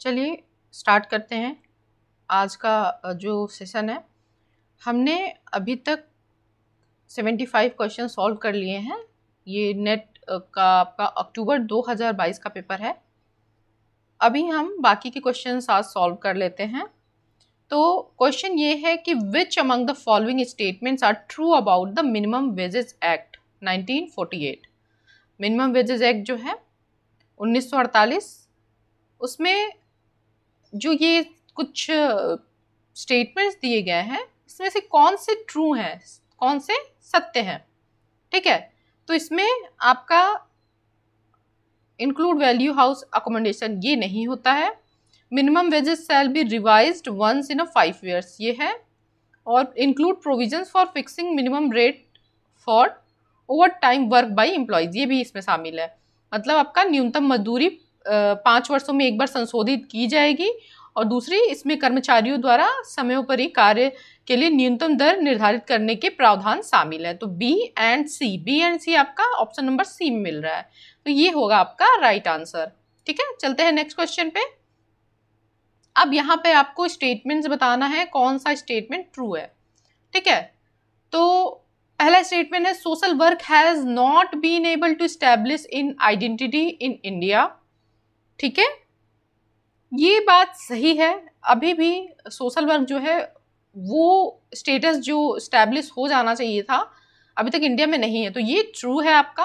चलिए स्टार्ट करते हैं आज का जो सेशन है हमने अभी तक 75 क्वेश्चन सॉल्व कर लिए हैं ये नेट का आपका अक्टूबर 2022 का पेपर है अभी हम बाकी के क्वेश्चन आज सॉल्व कर लेते हैं तो क्वेश्चन ये है कि which among the following statements are true about the minimum wages act 1948 minimum wages act जो है 1948 उसमें जो ये कुछ स्टेटमेंट्स दिए गए हैं इसमें से कौन से ट्रू हैं कौन से सत्य हैं ठीक है तो इसमें आपका इंक्लूड वैल्यू हाउस अकोमोडेशन ये नहीं होता है minimum wages shall be revise once in a five years ये है और include provisions for fixing minimum rate for overtime work by employees ये भी इसमें शामिल है मतलब आपका न्यूनतम मजदूरी पाँच वर्षों में एक बार संशोधित की जाएगी और दूसरी इसमें कर्मचारियों द्वारा समयोपरि कार्य के लिए न्यूनतम दर निर्धारित करने के प्रावधान शामिल है तो B and C B and C आपका ऑप्शन नंबर सी में मिल रहा है तो ये होगा आपका राइट right आंसर ठीक है चलते हैं नेक्स्ट क्वेश्चन पे अब यहाँ पे आपको स्टेटमेंट्स बताना है कौन सा स्टेटमेंट ट्रू है ठीक है तो पहला स्टेटमेंट है social work has not been able to establish in identity in India ठीक है ये बात सही है अभी भी सोशल वर्क जो है वो स्टेटस जो स्टैब्लिश हो जाना चाहिए था अभी तक इंडिया में नहीं है तो ये ट्रू है आपका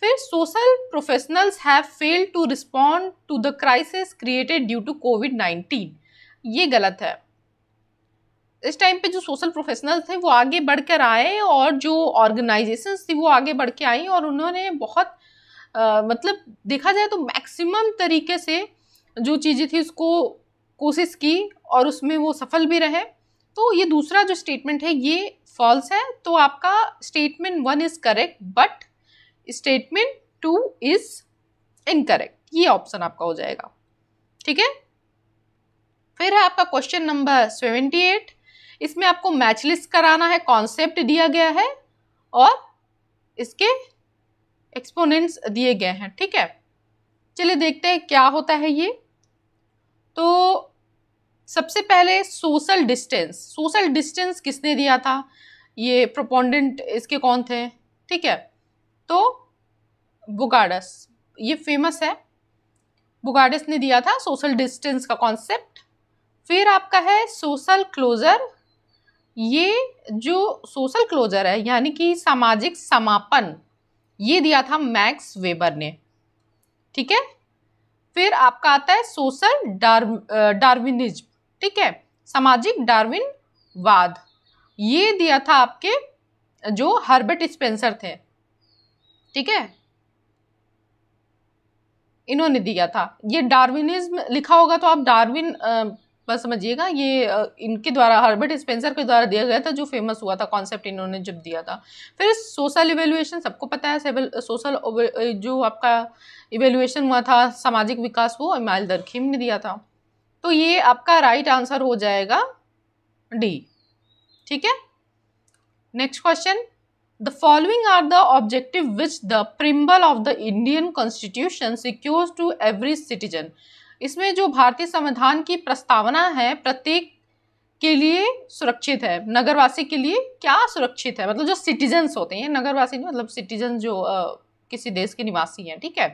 फिर social professionals have failed to respond to the crisis created due to Covid nineteen ये गलत है इस टाइम पे जो सोशल प्रोफेशनल्स थे वो आगे बढ़कर आए और जो ऑर्गेनाइजेशंस थी वो आगे बढ़ के आई और उन्होंने बहुत आ, मतलब देखा जाए तो मैक्सिमम तरीके से जो चीज़ें थी उसको कोशिश की और उसमें वो सफल भी रहे तो ये दूसरा जो स्टेटमेंट है ये फॉल्स है तो आपका statement one is correct but statement two is incorrect ये ऑप्शन आपका हो जाएगा ठीक है फिर है आपका क्वेश्चन नंबर सेवेंटी एट इसमें आपको मैच लिस्ट कराना है कॉन्सेप्ट दिया गया है और इसके एक्सपोनेंट्स दिए गए हैं ठीक है चलिए देखते हैं क्या होता है ये तो सबसे पहले सोशल डिस्टेंस सोशल डिस्टेंस किसने दिया था ये प्रोपोंडेंट इसके कौन थे ठीक है तो बुगाडस ये फेमस है बुगाडस ने दिया था सोशल डिस्टेंस का कॉन्सेप्ट फिर आपका है सोशल क्लोजर ये जो सोशल क्लोजर है यानी कि सामाजिक समापन ये दिया था मैक्स वेबर ने ठीक है फिर आपका आता है सोशल डार डार्विनिज्म ठीक है सामाजिक डार्विन वाद ये दिया था आपके जो हर्बर्ट स्पेंसर थे ठीक है इन्होंने दिया था ये डार्विनिज्म लिखा होगा तो आप डार्विन पर समझिएगा ये इनके द्वारा हर्बर्ट स्पेंसर के द्वारा दिया गया था जो फेमस हुआ था कॉन्सेप्ट इन्होंने जब दिया था फिर सोशल इवेल्युएशन सबको पता है सोशल जो आपका इवेल्युएशन हुआ था सामाजिक विकास वो इमाइल दरखीम ने दिया था तो ये आपका राइट right आंसर हो जाएगा डी ठीक है next question the following are the objective which the preamble of the Indian constitution secures to every citizen इसमें जो भारतीय संविधान की प्रस्तावना है प्रत्येक के लिए सुरक्षित है नगरवासी के लिए क्या सुरक्षित है मतलब जो सिटीजन्स होते हैं नगरवासी नहीं मतलब सिटीजन जो आ, किसी देश के निवासी हैं ठीक है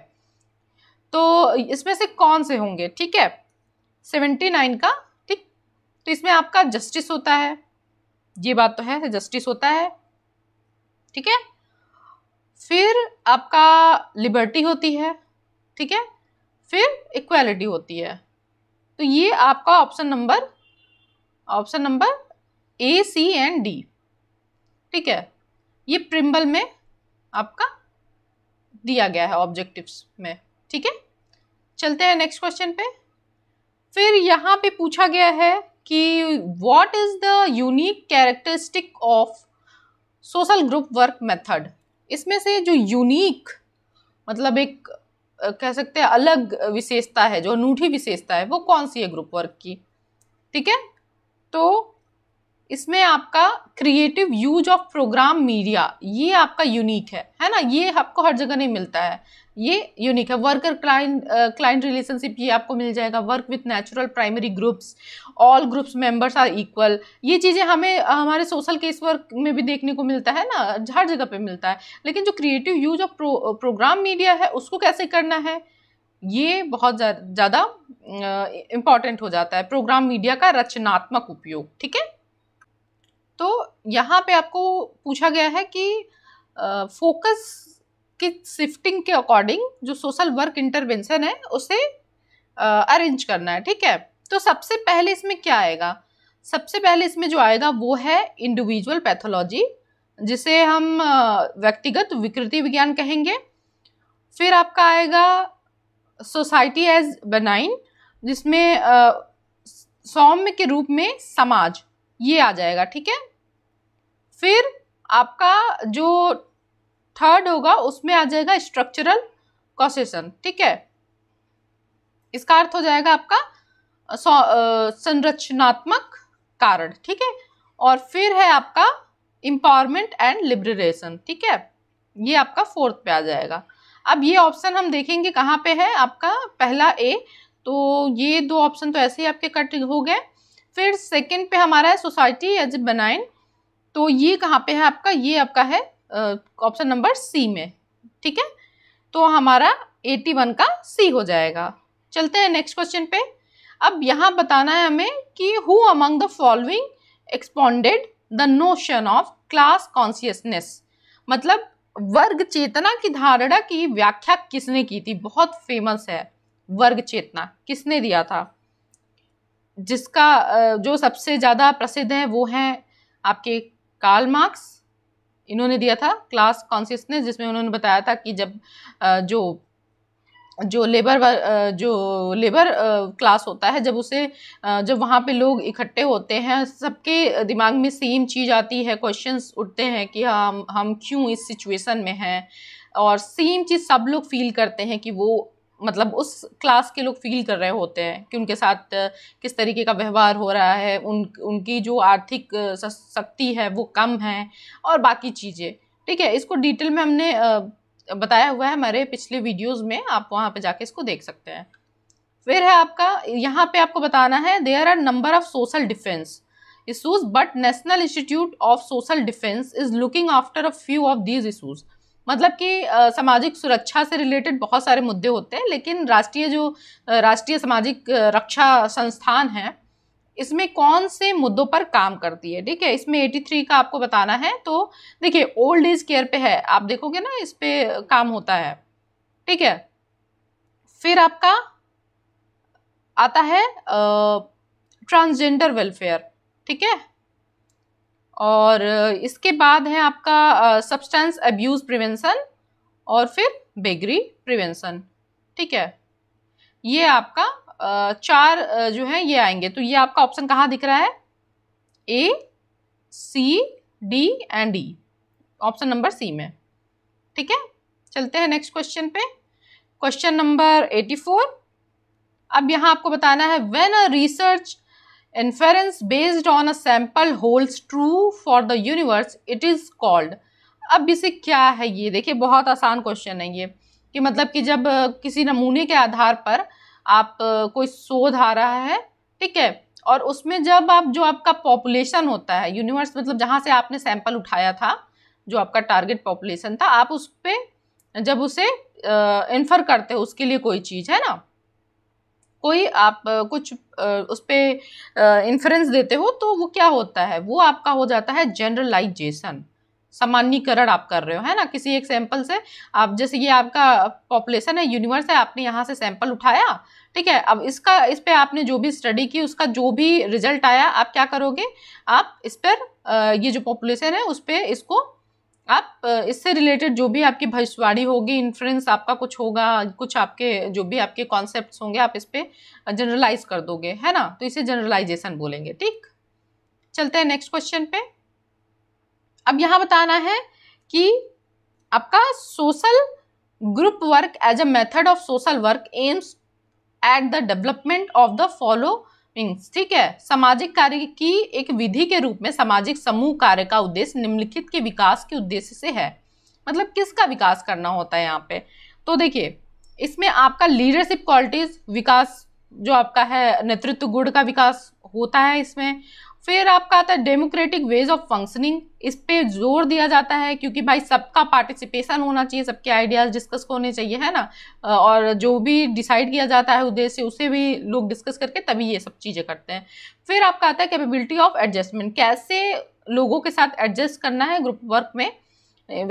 तो इसमें से कौन से होंगे ठीक है सेवेंटी नाइन का ठीक तो इसमें आपका जस्टिस होता है ये बात तो है जस्टिस होता है ठीक है फिर आपका लिबर्टी होती है ठीक है फिर इक्वालिटी होती है तो ये आपका option number option number A C and D ठीक है ये प्रिम्बल में आपका दिया गया है ऑब्जेक्टिव्स में ठीक है चलते हैं नेक्स्ट क्वेश्चन पे फिर यहाँ पे पूछा गया है कि what is the unique characteristic of social group work method इसमें से जो यूनिक मतलब एक कह सकते हैं अलग विशेषता है जो अनूठी विशेषता है वो कौन सी है ग्रुप वर्क की ठीक है तो इसमें आपका creative use of programme media ये आपका यूनिक है है ना ये आपको हर जगह नहीं मिलता है ये यूनिक है वर्कर क्लाइंट क्लाइंट रिलेशनशिप ये आपको मिल जाएगा work with natural primary groups all groups members are equal ये चीज़ें हमें हमारे सोशल केस वर्क में भी देखने को मिलता है ना हर जगह पे मिलता है लेकिन जो creative use of pro, programme media है उसको कैसे करना है ये बहुत ज़्यादा इम्पॉर्टेंट uh, हो जाता है प्रोग्राम मीडिया का रचनात्मक उपयोग ठीक है तो यहाँ पे आपको पूछा गया है कि फोकस uh, की शिफ्टिंग के अकॉर्डिंग जो सोशल वर्क इंटरवेंशन है उसे अरेंज करना है ठीक है तो सबसे पहले इसमें क्या आएगा सबसे पहले इसमें जो आएगा वो है इंडिविजुअल पैथोलॉजी जिसे हम व्यक्तिगत विकृति विज्ञान कहेंगे फिर आपका आएगा सोसाइटी एज बनाइन जिसमें सौम्य के रूप में समाज ये आ जाएगा ठीक है फिर आपका जो थर्ड होगा उसमें आ जाएगा स्ट्रक्चरल कॉसेशन ठीक है इसका अर्थ हो जाएगा आपका संरचनात्मक कारण ठीक है और फिर है आपका इम्पावरमेंट एंड लिबरेशन ठीक है ये आपका फोर्थ पे आ जाएगा अब ये ऑप्शन हम देखेंगे कहाँ पे है आपका पहला ए तो ये दो ऑप्शन तो ऐसे ही आपके कट हो गए फिर सेकंड पे हमारा है सोसाइटी एज बनाइन तो ये कहाँ पे है आपका ये आपका है ऑप्शन नंबर सी में ठीक है तो हमारा एटी वन का सी हो जाएगा चलते हैं नेक्स्ट क्वेश्चन पे अब यहाँ बताना है हमें कि who among the following expounded the notion of class consciousness मतलब वर्ग चेतना की धारणा की व्याख्या किसने की थी बहुत फेमस है वर्ग चेतना किसने दिया था जिसका जो सबसे ज़्यादा प्रसिद्ध है वो है आपके कार्ल मार्क्स इन्होंने दिया था क्लास कॉन्सियसनेस जिसमें उन्होंने बताया था कि जब जो जो लेबर जो लेबर क्लास होता है जब उसे जब वहाँ पे लोग इकट्ठे होते हैं सबके दिमाग में सेम चीज़ आती है क्वेश्चंस उठते हैं कि हाँ, हम हम क्यों इस सिचुएशन में हैं और सेम चीज़ सब लोग फील करते हैं कि वो मतलब उस क्लास के लोग फील कर रहे होते हैं कि उनके साथ किस तरीके का व्यवहार हो रहा है उन उनकी जो आर्थिक शक्ति है वो कम है और बाकी चीज़ें ठीक है इसको डिटेल में हमने बताया हुआ है हमारे पिछले वीडियोस में आप वहाँ पर जाके इसको देख सकते हैं फिर है आपका यहाँ पे आपको बताना है there are number of social defence issues but national institute of social defence is looking after a few of these issues मतलब कि सामाजिक सुरक्षा से रिलेटेड बहुत सारे मुद्दे होते हैं लेकिन राष्ट्रीय जो राष्ट्रीय सामाजिक रक्षा संस्थान है इसमें कौन से मुद्दों पर काम करती है ठीक है इसमें 83 का आपको बताना है तो देखिए ओल्ड एज केयर पे है आप देखोगे ना इस पर काम होता है ठीक है फिर आपका आता है ट्रांसजेंडर वेलफेयर ठीक है और इसके बाद है आपका सब्सटेंस अब्यूज़ प्रिवेंशन और फिर बेगरी प्रिवेंशन ठीक है ये आपका आ, चार जो है ये आएंगे तो ये आपका ऑप्शन कहाँ दिख रहा है A C D and D option number C में ठीक है चलते हैं नेक्स्ट क्वेश्चन पे क्वेश्चन नंबर एटी फोर अब यहाँ आपको बताना है when a research inference based on a sample holds true for the universe it is called अब इसे क्या है ये देखिए बहुत आसान क्वेश्चन है ये कि मतलब कि जब किसी नमूने के आधार पर आप कोई शोध आ रहा है ठीक है और उसमें जब आप जो आपका पॉपुलेशन होता है यूनिवर्स मतलब जहाँ से आपने सैंपल उठाया था जो आपका टारगेट पॉपुलेशन था आप उस पर जब उसे इन्फर करते हो उसके लिए कोई चीज़ है ना कोई आप कुछ उस पर इन्फ्रेंस देते हो तो वो क्या होता है वो आपका हो जाता है जनरलाइजेशन सामान्यकरण आप कर रहे हो है ना किसी एक सैंपल से आप जैसे ये आपका पॉपुलेशन है यूनिवर्स है आपने यहाँ से सैंपल उठाया ठीक है अब इसका इस पर आपने जो भी स्टडी की उसका जो भी रिजल्ट आया आप क्या करोगे आप इस पर ये जो पॉपुलेशन है उस पर इसको आप इससे रिलेटेड जो भी आपकी भविष्यवाणी होगी इन्फ्लुएंस आपका कुछ होगा कुछ आपके जो भी आपके कॉन्सेप्ट होंगे आप इस पर जनरलाइज कर दोगे है ना तो इसे जनरलाइजेशन बोलेंगे ठीक चलते हैं नेक्स्ट क्वेश्चन पे अब यहाँ बताना है कि आपका social group work as a method of social work aims at the development of the follow things ठीक है सामाजिक कार्य की एक विधि के रूप में सामाजिक समूह कार्य का उद्देश्य निम्नलिखित के विकास के उद्देश्य से है मतलब किसका विकास करना होता है यहाँ पे तो देखिए इसमें आपका लीडरशिप क्वालिटीज विकास जो आपका है नेतृत्व गुण का विकास होता है इसमें फिर आपका आता है डेमोक्रेटिक वेज ऑफ फंक्शनिंग इस पे जोर दिया जाता है क्योंकि भाई सबका पार्टिसिपेशन होना चाहिए सबके आइडियाज डिस्कस होने चाहिए है ना और जो भी डिसाइड किया जाता है उद्देश्य उसे भी लोग डिस्कस करके तभी ये सब चीज़ें करते हैं फिर आपका आता है कैपेबिलिटी ऑफ एडजस्टमेंट कैसे लोगों के साथ एडजस्ट करना है ग्रुप वर्क में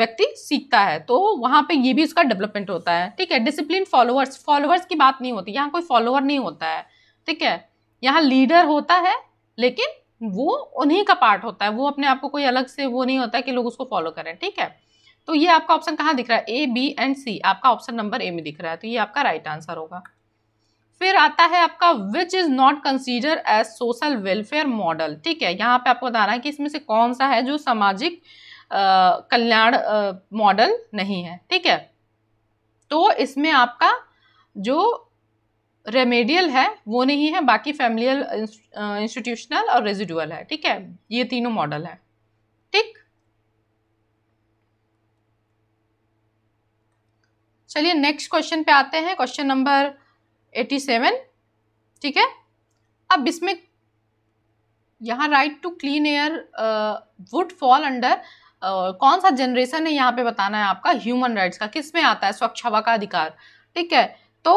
व्यक्ति सीखता है तो वहाँ पे ये भी उसका डेवलपमेंट होता है ठीक है डिसिप्लिन फॉलोअर्स फॉलोअर्स की बात नहीं होती यहाँ कोई फॉलोअर नहीं होता है ठीक है यहाँ लीडर होता है लेकिन वो उन्हीं का पार्ट होता है वो अपने आप को कोई अलग से वो नहीं होता कि लोग उसको फॉलो करें ठीक है तो ये आपका ऑप्शन कहाँ दिख रहा है ए बी एंड सी आपका ऑप्शन नंबर ए में दिख रहा है तो ये आपका राइट आंसर होगा फिर आता है आपका which is not consider as social welfare model ठीक है यहाँ पे आपको बताना है कि इसमें से कौन सा है जो सामाजिक कल्याण मॉडल नहीं है ठीक है तो इसमें आपका जो रेमेडियल है वो नहीं है बाकी फैमिलियल इंस्टीट्यूशनल uh, और रेजिडुअल है ठीक है ये तीनों मॉडल है ठीक चलिए नेक्स्ट क्वेश्चन पे आते हैं क्वेश्चन नंबर एटी सेवन ठीक है अब इसमें यहाँ right to clean air would fall under कौन सा जनरेशन है यहाँ पे बताना है आपका ह्यूमन राइट्स का किस में आता है स्वच्छ हवा का अधिकार ठीक है तो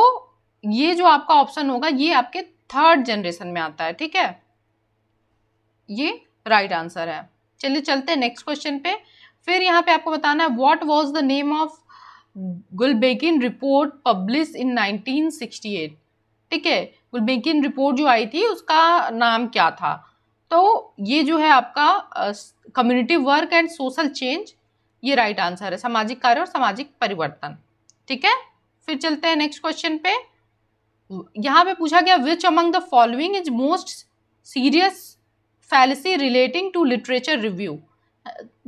ये जो आपका ऑप्शन होगा ये आपके थर्ड जनरेशन में आता है ठीक है ये राइट right आंसर है चलिए चलते हैं नेक्स्ट क्वेश्चन पे फिर यहाँ पे आपको बताना है what was the name of Gulbenkian report publish in 1968 ठीक है गुलबेगिन रिपोर्ट जो आई थी उसका नाम क्या था तो ये जो है आपका community work and social change ये राइट right आंसर है सामाजिक कार्य और सामाजिक परिवर्तन ठीक है फिर चलते हैं नेक्स्ट क्वेश्चन पे यहाँ पे पूछा गया which among the following is most serious fallacy relating to literature review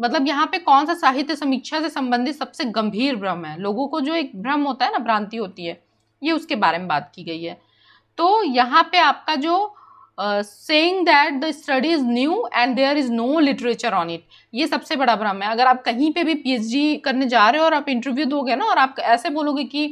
मतलब यहाँ पे कौन सा साहित्य समीक्षा से संबंधित सबसे गंभीर भ्रम है लोगों को जो एक भ्रम होता है ना भ्रांति होती है ये उसके बारे में बात की गई है तो यहाँ पे आपका जो saying that the study is new and there is no literature on it ये सबसे बड़ा भ्रम है अगर आप कहीं पे भी पीएचडी करने जा रहे हो और आप इंटरव्यू दोगे ना और आप ऐसे बोलोगे कि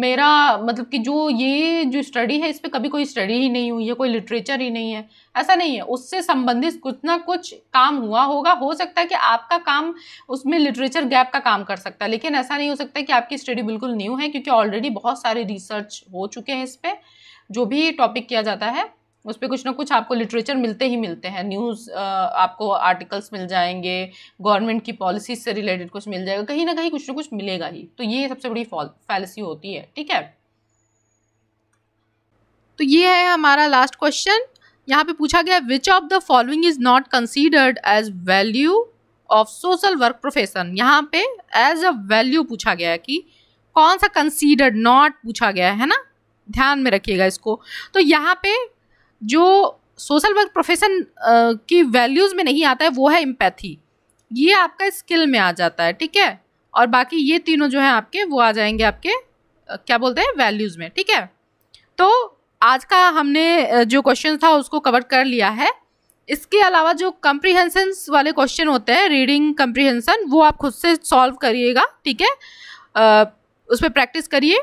मेरा मतलब कि जो ये जो स्टडी है इस पर कभी कोई स्टडी ही नहीं हुई है कोई लिटरेचर ही नहीं है ऐसा नहीं है उससे संबंधित कुछ ना कुछ काम हुआ होगा हो सकता है कि आपका काम उसमें लिटरेचर गैप का काम कर सकता है लेकिन ऐसा नहीं हो सकता कि आपकी स्टडी बिल्कुल न्यू है क्योंकि ऑलरेडी बहुत सारे रिसर्च हो चुके हैं इस पर जो भी टॉपिक किया जाता है उस पर कुछ ना कुछ आपको लिटरेचर मिलते ही मिलते हैं न्यूज़ आपको आर्टिकल्स मिल जाएंगे गवर्नमेंट की पॉलिसीज से रिलेटेड कुछ मिल जाएगा कहीं ना कहीं कुछ ना कुछ मिलेगा ही तो ये सबसे बड़ी फैलसी होती है ठीक है तो ये है हमारा लास्ट क्वेश्चन यहाँ पे पूछा गया which of the following is not considered as value of social work profession यहाँ पे एज अ वैल्यू पूछा गया है कि कौन सा कंसीडर्ड नॉट पूछा गया है ना ध्यान में रखिएगा इसको तो यहाँ पे जो सोशल वर्क प्रोफेशन की वैल्यूज़ में नहीं आता है वो है एम्पैथी ये आपका स्किल में आ जाता है ठीक है और बाकी ये तीनों जो हैं आपके वो आ जाएंगे आपके क्या बोलते हैं वैल्यूज़ में ठीक है तो आज का हमने जो क्वेश्चन था उसको कवर कर लिया है इसके अलावा जो कंप्रीहेंसन्स वाले क्वेश्चन होते हैं रीडिंग कम्प्रीहेंसन वो आप खुद से सॉल्व करिएगा ठीक है उस पर प्रैक्टिस करिए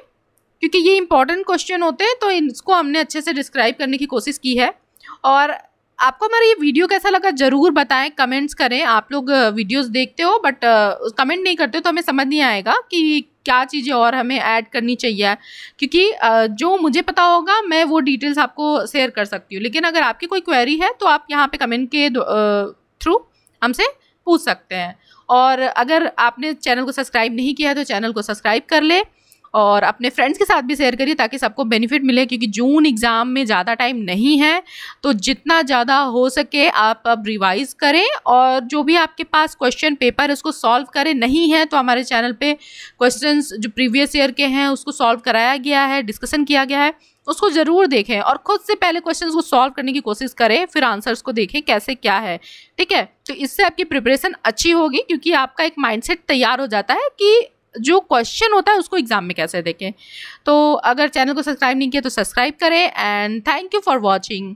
क्योंकि ये इंपॉर्टेंट क्वेश्चन होते हैं तो इसको हमने अच्छे से डिस्क्राइब करने की कोशिश की है और आपको हमारा ये वीडियो कैसा लगा ज़रूर बताएं कमेंट्स करें आप लोग वीडियोस देखते हो बट कमेंट नहीं करते हो तो हमें समझ नहीं आएगा कि क्या चीज़ें और हमें ऐड करनी चाहिए क्योंकि जो मुझे पता होगा मैं वो डिटेल्स आपको शेयर कर सकती हूँ लेकिन अगर आपकी कोई क्वेरी है तो आप यहाँ पे कमेंट के थ्रू हमसे पूछ सकते हैं और अगर आपने चैनल को सब्सक्राइब नहीं किया है तो चैनल को सब्सक्राइब कर ले और अपने फ्रेंड्स के साथ भी शेयर करिए ताकि सबको बेनिफिट मिले क्योंकि जून एग्ज़ाम में ज़्यादा टाइम नहीं है तो जितना ज़्यादा हो सके आप अब रिवाइज़ करें और जो भी आपके पास क्वेश्चन पेपर उसको सॉल्व करें नहीं है तो हमारे चैनल पे क्वेश्चंस जो प्रीवियस ईयर के हैं उसको सॉल्व कराया गया है डिस्कशन किया गया है उसको ज़रूर देखें और ख़ुद से पहले क्वेश्चन को सॉल्व करने की कोशिश करें फिर आंसर्स को देखें कैसे क्या है ठीक है तो इससे आपकी प्रिपरेशन अच्छी होगी क्योंकि आपका एक माइंडसेट तैयार हो जाता है कि जो क्वेश्चन होता है उसको एग्ज़ाम में कैसे देखें तो अगर चैनल को सब्सक्राइब नहीं किया तो सब्सक्राइब करें and thank you for watching